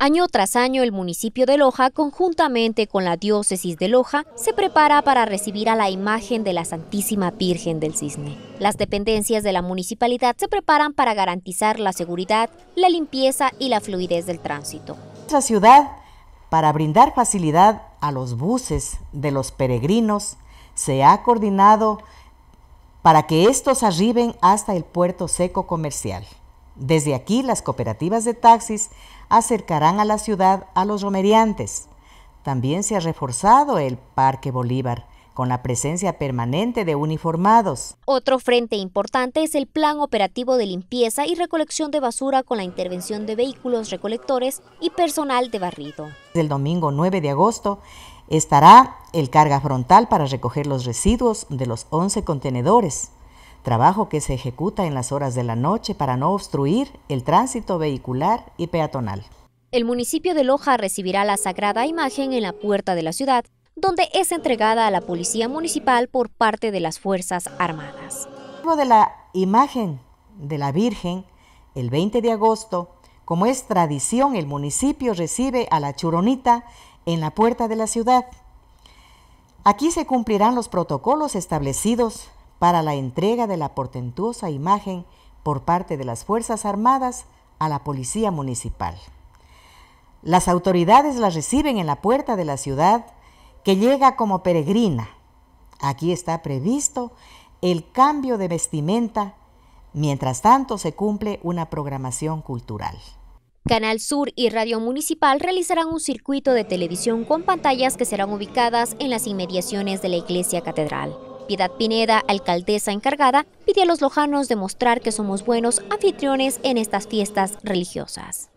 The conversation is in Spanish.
Año tras año, el municipio de Loja, conjuntamente con la diócesis de Loja, se prepara para recibir a la imagen de la Santísima Virgen del Cisne. Las dependencias de la municipalidad se preparan para garantizar la seguridad, la limpieza y la fluidez del tránsito. Nuestra ciudad, para brindar facilidad a los buses de los peregrinos, se ha coordinado para que estos arriben hasta el puerto seco comercial. Desde aquí, las cooperativas de taxis acercarán a la ciudad a los romeriantes. También se ha reforzado el Parque Bolívar con la presencia permanente de uniformados. Otro frente importante es el plan operativo de limpieza y recolección de basura con la intervención de vehículos recolectores y personal de barrido. El domingo 9 de agosto estará el carga frontal para recoger los residuos de los 11 contenedores trabajo que se ejecuta en las horas de la noche para no obstruir el tránsito vehicular y peatonal. El municipio de Loja recibirá la sagrada imagen en la puerta de la ciudad, donde es entregada a la Policía Municipal por parte de las Fuerzas Armadas. De la imagen de la Virgen, el 20 de agosto, como es tradición, el municipio recibe a la churonita en la puerta de la ciudad. Aquí se cumplirán los protocolos establecidos para la entrega de la portentosa imagen por parte de las Fuerzas Armadas a la Policía Municipal. Las autoridades la reciben en la puerta de la ciudad, que llega como peregrina. Aquí está previsto el cambio de vestimenta, mientras tanto se cumple una programación cultural. Canal Sur y Radio Municipal realizarán un circuito de televisión con pantallas que serán ubicadas en las inmediaciones de la Iglesia Catedral. Piedad Pineda, alcaldesa encargada, pide a los lojanos demostrar que somos buenos anfitriones en estas fiestas religiosas.